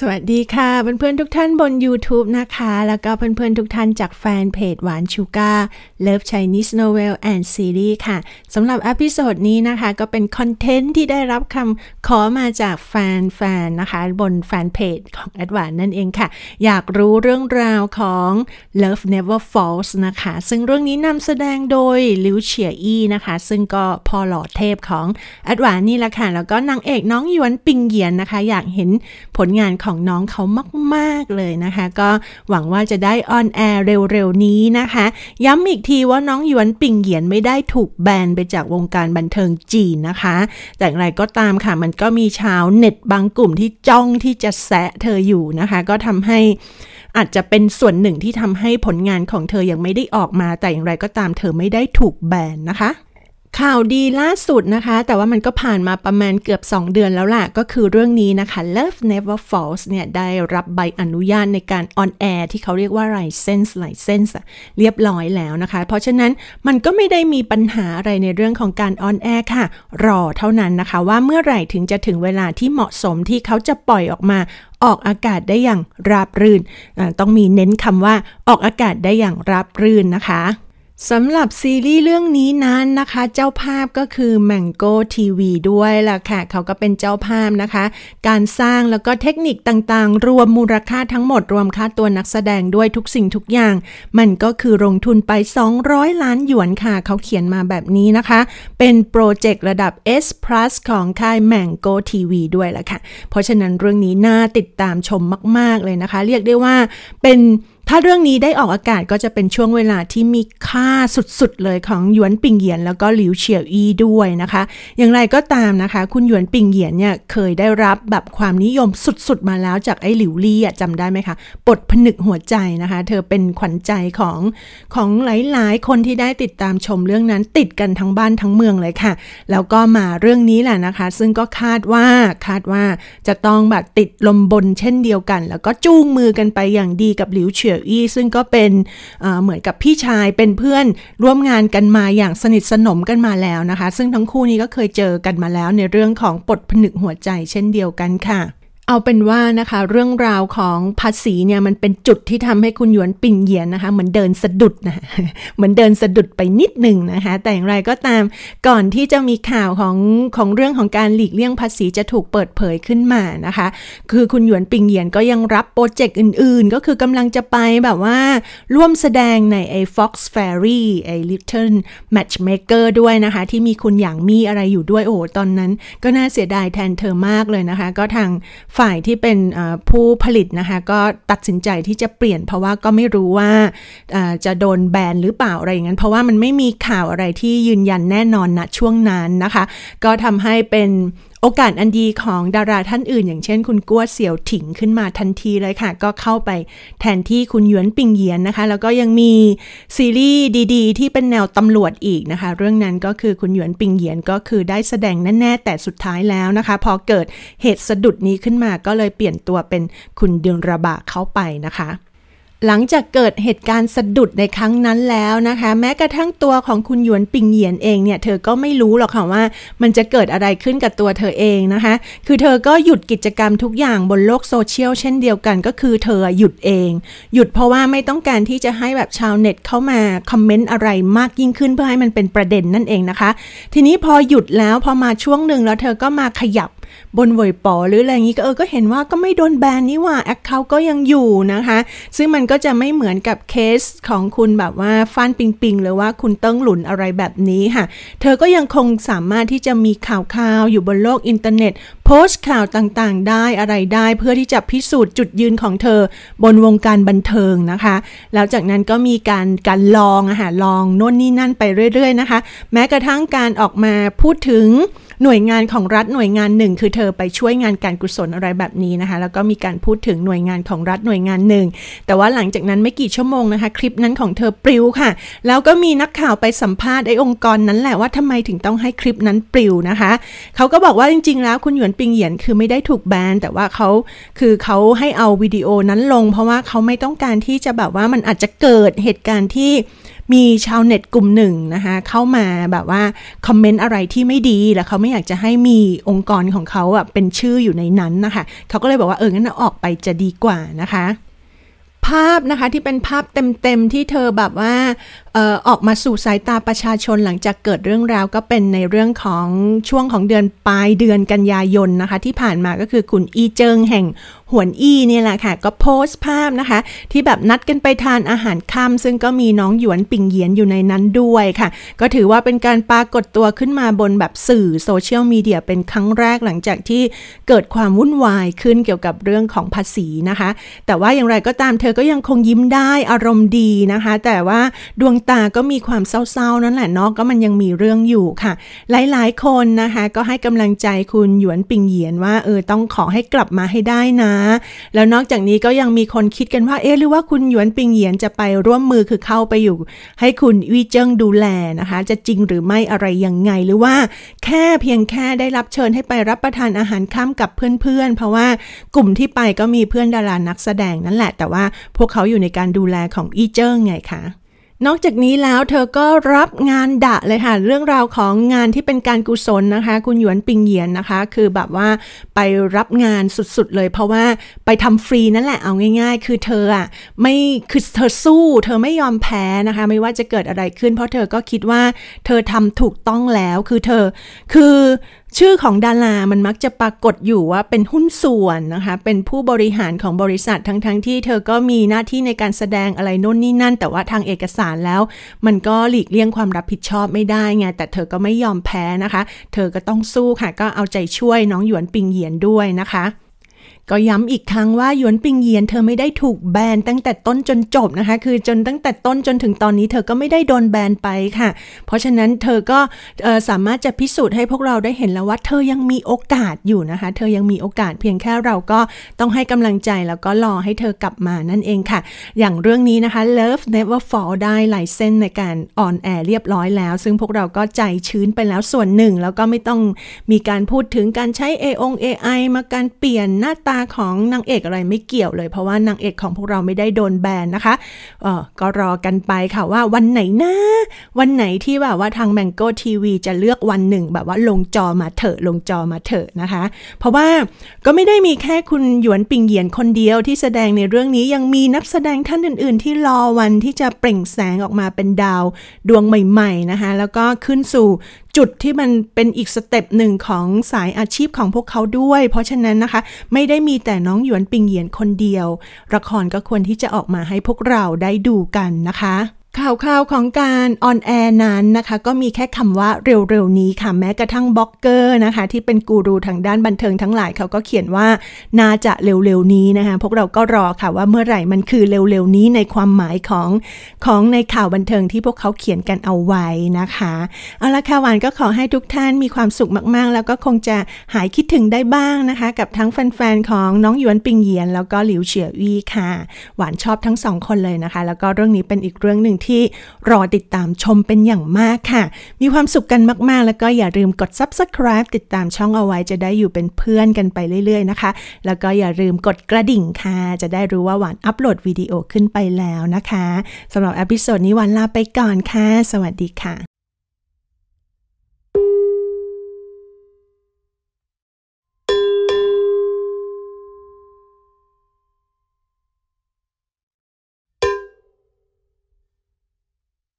สวัสดีค่ะเพื่อนๆทุกท่านบน YouTube นะคะ แล้วก็เพื่อนๆทุกท่านจากแฟนเพจ หวานชูกาเลิฟ Chinese Novel and Series ค่ะสำหรับอพิโซดนี้นะคะก็เป็นคอนเทนต์ที่ได้รับคำขอมาจากแฟน ๆ นะคะ บนแฟนเพจของแอดวานนั่นเองค่ะ อยากรู้เรื่องราวของ Love Never Falls นะคะ ซึ่งเรื่องนี้นำแสดงโดยลิวเฉียอี้นะคะ ซึ่งก็พอหล่อเทพของแอดวานนี่แหละค่ะแล้วก็นางเอกน้องหยวนปิงเหยียนนะคะอยากเห็นผลงานของน้องเขามากๆ เลยนะคะ ก็หวังว่าจะได้ออนแอร์เร็วๆ นี้นะคะย้ำอีกทีว่าน้องหยวนปิงเหยียนไม่ได้ถูกแบนไปจากวงการบันเทิงจีนนะคะ แต่อย่างไรก็ตามค่ะมันก็มีชาวเน็ตบางกลุ่มที่จ้องที่จะแซะเธออยู่นะคะ ก็ทำให้อาจจะเป็นส่วนหนึ่งที่ทำให้ผลงานของเธอยังไม่ได้ออกมา แต่อย่างไรก็ตามเธอไม่ได้ถูกแบนนะคะข่าวดีล่าสุดนะคะ แต่ว่ามันก็ผ่านมาประมาณเกือบ 2 เดือนแล้วล่ะก็คือเรื่องนี้นะคะ Love Never Falls เนี่ยได้รับใบอนุญาตในการออนแอร์ที่เขาเรียกว่า license license เรียบร้อยแล้วนะคะ เพราะฉะนั้นมันก็ไม่ได้มีปัญหาอะไรในเรื่องของการออนแอร์ค่ะ รอเท่านั้นนะคะ ว่าเมื่อไหร่ถึงจะถึงเวลาที่เหมาะสมที่เขาจะปล่อยออกมาออกอากาศได้อย่างราบรื่น ต้องมีเน้นคำว่าออกอากาศได้อย่างราบรื่นนะคะสำหรับซีรีส์เรื่องนี้นั้นนะคะ เจ้าภาพก็คือ Mango TV ด้วยล่ะค่ะ เขาก็เป็นเจ้าภาพนะคะ การสร้างแล้วก็เทคนิคต่างๆ รวมมูลค่าทั้งหมด รวมค่าตัวนักแสดงด้วยทุกสิ่งทุกอย่าง มันก็คือลงทุนไป 200 ล้านหยวนค่ะ เขาเขียนมาแบบนี้นะคะ เป็นโปรเจกต์ระดับ S Plus ของค่าย Mango TV ด้วยล่ะค่ะ เพราะฉะนั้นเรื่องนี้น่าติดตามชมมากๆเลยนะคะ เรียกได้ว่าเป็นถ้าเรื่องนี้ได้ออกอากาศก็จะเป็นช่วงเวลาที่มีค่าสุดๆเลยของหยวนปิงเหยียน แล้วก็หลิวเฉียวอีด้วยนะคะ อย่างไรก็ตามนะคะ คุณหยวนปิงเหยียนเนี่ยเคยได้รับแบบความนิยมสุดๆ มาแล้วจากไอ้หลิวลี่จำได้ไหมคะปดผนึกหัวใจนะคะ เธอเป็นขวัญใจของของหลายๆคนที่ได้ติดตามชมเรื่องนั้นติดกันทั้งบ้านทั้งเมืองเลยค่ะ แล้วก็มาเรื่องนี้แหละนะคะ ซึ่งก็คาดว่าคาดว่าจะต้องแบบติดลมบนเช่นเดียวกัน แล้วก็จูงมือกันไปอย่างดีกับหลิวเฉียวยวอี้ซึ่งก็เป็นเหมือนกับพี่ชายเป็นเพื่อนร่วมงานกันมาอย่างสนิทสนมกันมาแล้วนะคะ ซึ่งทั้งคู่นี้ก็เคยเจอกันมาแล้วในเรื่องของปดผนึกหัวใจเช่นเดียวกันค่ะเอาเป็นว่านะคะเรื่องราวของภาษีเนี่ยมันเป็นจุดที่ทำให้คุณหยวนปิงเหยียนนะคะเหมือนเดินสะดุดนะเหมือนเดินสะดุดไปนิดหนึ่งนะคะแต่อย่างไรก็ตามก่อนที่จะมีข่าวของของเรื่องของการหลีกเลี่ยงภาษีจะถูกเปิดเผยขึ้นมานะคะคือคุณหยวนปิงเหยียนก็ยังรับโปรเจกต์อื่นๆ ก็คือกำลังจะไปแบบว่า ร่วมแสดงในไอ้ Fox Fairy ไอ้ Little Matchmaker ด้วยนะคะที่มีคุณหยางมีอะไรอยู่ด้วยโอ้ตอนนั้นก็น่าเสียดายแทนเธอมากเลยนะคะก็ทางฝ่ายที่เป็นผู้ผลิตนะคะ ก็ตัดสินใจที่จะเปลี่ยนเพราะว่าก็ไม่รู้ว่าจะโดนแบนหรือเปล่าอะไรอย่างนั้น เพราะว่ามันไม่มีข่าวอะไรที่ยืนยันแน่นอนณนะช่วงนั้นนะคะ ก็ทำให้เป็นโอกาสอันดีของดาราท่านอื่นอย่างเช่นคุณกัวเสี่ยวถิงขึ้นมาทันทีเลยค่ะ ก็เข้าไปแทนที่คุณหยวนปิงเยียนนะคะ แล้วก็ยังมีซีรีส์ดีๆที่เป็นแนวตำรวจอีกนะคะ เรื่องนั้นก็คือคุณหยวนปิงเยียนก็คือได้แสดงแน่ๆแต่สุดท้ายแล้วนะคะ พอเกิดเหตุสะดุดนี้ขึ้นมาก็เลยเปลี่ยนตัวเป็นคุณเดืองระบาเข้าไปนะคะหลังจากเกิดเหตุการณ์สะดุดในครั้งนั้นแล้วนะคะ แม้กระทั่งตัวของคุณหยวนปิงเหยียนเองเนี่ยเธอก็ไม่รู้หรอกค่ะว่ามันจะเกิดอะไรขึ้นกับตัวเธอเองนะคะคือเธอก็หยุดกิจกรรมทุกอย่างบนโลกโซเชียลเช่นเดียวกันก็คือเธอหยุดเองหยุดเพราะว่าไม่ต้องการที่จะให้แบบชาวเน็ตเข้ามาคอมเมนต์อะไรมากยิ่งขึ้นเพื่อให้มันเป็นประเด็นนั่นเองนะคะ ทีนี้พอหยุดแล้วพอมาช่วงหนึ่งแล้วเธอก็มาขยับบนเวยปอหรืออะไรอย่างนี้ก็เออ ก็เห็นว่าก็ไม่โดนแบนนี่ว่า แอคเคาท์ก็ยังอยู่นะคะ ซึ่งมันก็จะไม่เหมือนกับเคสของคุณแบบว่าฟานปิงปิงหรือว่าคุณเติ้งหลุนอะไรแบบนี้ค่ะ เธอก็ยังคงสามารถที่จะมีข่าวค่าวอยู่บนโลกอินเทอร์เน็ตโพสต์ข่าวต่างๆ ได้อะไรได้ เพื่อที่จะพิสูจน์จุดยืนของเธอ บนวงการบันเทิงนะคะ แล้วจากนั้นก็มีการการลองอาหารลองโน่นนี่นั่นไปเรื่อย ๆนะคะ แม้กระทั่งการออกมาพูดถึงหน่วยงานของรัฐหน่วยงานหนึ่งคือเธอไปช่วยงานการกุศลอะไรแบบนี้นะคะ แล้วก็มีการพูดถึงหน่วยงานของรัฐหน่วยงานหนึ่ง แต่ว่าหลังจากนั้นไม่กี่ชั่วโมงนะคะ คลิปนั้นของเธอปลิวค่ะ แล้วก็มีนักข่าวไปสัมภาษณ์ไอ้องค์กรนั้นแหละว่าทำไมถึงต้องให้คลิปนั้นปลิวนะคะเขาก็บอกว่าจริงๆแล้วคุณหยวนปิงเหยียนคือไม่ได้ถูกแบนแต่ว่าเขาคือเขาให้เอาวิดีโอนั้นลง เพราะว่าเขาไม่ต้องการที่จะแบบว่ามันอาจจะเกิดเหตุการณ์ที่มีชาวเน็ตกลุ่มหนึ่งนะคะ เข้ามาแบบว่า คอมเมนต์อะไรที่ไม่ดีแล้วเขาไม่อยากจะให้มีองค์กรของเขาแบบเป็นชื่ออยู่ในนั้นนะคะ เขาก็เลยบอกว่าเอองั้นออกไปจะดีกว่านะคะ ภาพนะคะที่เป็นภาพเต็มๆ ที่เธอแบบว่าออกมาสู่สายตาประชาชนหลังจากเกิดเรื่องราวก็เป็นในเรื่องของช่วงของเดือนปลายเดือนกันยายนนะคะที่ผ่านมาก็คือคุณอีเจิงแห่งหวนอีเนี่ยแหละค่ะก็โพสต์ภาพนะคะที่แบบนัดกันไปทานอาหารค่ำซึ่งก็มีน้องหยวนปิงเยียนอยู่ในนั้นด้วยค่ะ ก็ถือว่าเป็นการปรากฏตัวขึ้นมาบนแบบสื่อโซเชียลมีเดียเป็นครั้งแรกหลังจากที่เกิดความวุ่นวายขึ้นเกี่ยวกับเรื่องของภาษีนะคะ แต่ว่าอย่างไรก็ตามเธอก็ยังคงยิ้มได้อารมณ์ดีนะคะ แต่ว่าดวงตาก็มีความเศร้า ๆ นั่นแหละเนาะก็มันยังมีเรื่องอยู่ค่ะ หลายๆ คนนะคะ ก็ให้กำลังใจคุณหยวนปิงเหยียนว่าเออต้องขอให้กลับมาให้ได้นะ แล้วนอกจากนี้ก็ยังมีคนคิดกันว่า เอ๊หรือว่าคุณหยวนปิงเหยียนจะไปร่วมมือคือเข้าไปอยู่ ให้คุณวีเจิ้งดูแลนะคะ จะจริงหรือไม่อะไรยังไง หรือว่าแค่เพียงแค่ได้รับเชิญให้ไปรับประทานอาหารค่ำกับเพื่อน ๆ เพราะว่ากลุ่มที่ไปก็มีเพื่อนดารานักแสดงนั่นแหละ แต่ว่าพวกเขาอยู่ในการดูแลของอีเจิ้งไงคะนอกจากนี้แล้วเธอก็รับงานดะเลยค่ะเรื่องราวของงานที่เป็นการกุศลนะคะคุณหยวนปิงเยียนนะคะ คือแบบว่าไปรับงานสุดๆเลยเพราะว่าไปทำฟรีนั่นแหละเอาง่ายๆ คือเธออ่ะไม่คือเธอสู้ เธอไม่ยอมแพ้นะคะ ไม่ว่าจะเกิดอะไรขึ้นเพราะเธอก็คิดว่าเธอทำถูกต้องแล้วคือเธอคือชื่อของดารามันมักจะปรากฏอยู่ว่าเป็นหุ้นส่วนนะคะ เป็นผู้บริหารของบริษัททั้งๆทที่เธอก็มีหน้าที่ในการแสดงอะไรน่นนี่นั่น แต่ว่าทางเอกสารแล้วมันก็หลีกเลี่ยงความรับผิดชอบไม่ได้ไง แต่เธอก็ไม่ยอมแพ้นะคะ เธอก็ต้องสู้ค่ะ ก็เอาใจช่วยน้องหยวนปิงเหยียนด้วยนะคะก็ย้ำอีกครั้งว่าหยวนปิงเยียนเธอไม่ได้ถูกแบนตั้งแต่ต้นจนจบนะคะ คือจนตั้งแต่ต้นจนถึงตอนนี้เธอก็ไม่ได้โดนแบนไปค่ะ เพราะฉะนั้นเธอก็สามารถจะพิสูจน์ให้พวกเราได้เห็นแล้วว่า เธอยังมีโอกาสอยู่นะคะ เธอยังมีโอกาสเพียงแค่เราก็ต้องให้กำลังใจแล้วก็รอให้เธอกลับมานั่นเองค่ะ อย่างเรื่องนี้นะคะ Love Never Fall ได้หลายเส้นในการออนแอร์เรียบร้อยแล้ว ซึ่งพวกเราก็ใจชื้นไปแล้วส่วนหนึ่ง แล้วก็ไม่ต้องมีการพูดถึงการใช้ A อ AI มาการเปลี่ยนหน้าตาาของนางเอกอะไรไม่เกี่ยวเลย เพราะว่านางเอกของพวกเราไม่ได้โดนแบนนะคะเออก็รอกันไปค่ะว่าวันไหนนะวันไหนที่แบบว่าทาง Mango TV จะเลือกวันหนึ่งแบบว่าลงจอมาเถอะลงจอมาเถอะนะคะ เพราะว่าก็ไม่ได้มีแค่คุณหยวนปิงเยียนคนเดียวที่แสดงในเรื่องนี้ยังมีนักแสดงท่านอื่นๆ ที่รอวันที่จะเปล่งแสงออกมาเป็นดาวดวงใหม่ ๆนะคะ แล้วก็ขึ้นสู่จุดที่มันเป็นอีกสเต็ปหนึ่งของสายอาชีพของพวกเขาด้วย เพราะฉะนั้นนะคะ ไม่ได้มีแต่น้องหยวนปิงเหยียนคนเดียวละครก็ควรที่จะออกมาให้พวกเราได้ดูกันนะคะข่าวคราวของการออนแอร์นั้นนะคะ ก็มีแค่คำว่าเร็วๆนี้ค่ะ แม้กระทั่งบล็อกเกอร์นะคะ ที่เป็นกูรูทางด้านบันเทิงทั้งหลาย เขาก็เขียนว่าน่าจะเร็ว ๆ นี้นะคะ พวกเราก็รอค่ะว่าเมื่อไหร่ มันคือเร็ว ๆ นี้ในความหมายของของในข่าวบันเทิงที่พวกเขาเขียนกันเอาไว้นะคะ เอาละค่ะหวานก็ขอให้ทุกท่านมีความสุขมากๆ แล้วก็คงจะหายคิดถึงได้บ้างนะคะกับทั้งแฟนๆของน้องหยวนปิงเยียนแล้วก็หลิวเฉียวีค่ะหวานชอบทั้งสองคนเลยนะคะ แล้วก็เรื่องนี้เป็นอีกเรื่องหนึ่งที่รอติดตามชมเป็นอย่างมากค่ะ มีความสุขกันมากๆ แล้วก็อย่าลืมกด subscribe ติดตามช่องเอาไว้จะได้อยู่เป็นเพื่อนกันไปเรื่อย ๆ นะคะ แล้วก็อย่าลืมกดกระดิ่งค่ะ จะได้รู้ว่าหวานอัปโหลดวิดีโอขึ้นไปแล้วนะคะ สำหรับอพิโซดนี้วันลาไปก่อนค่ะ สวัสดีค่ะ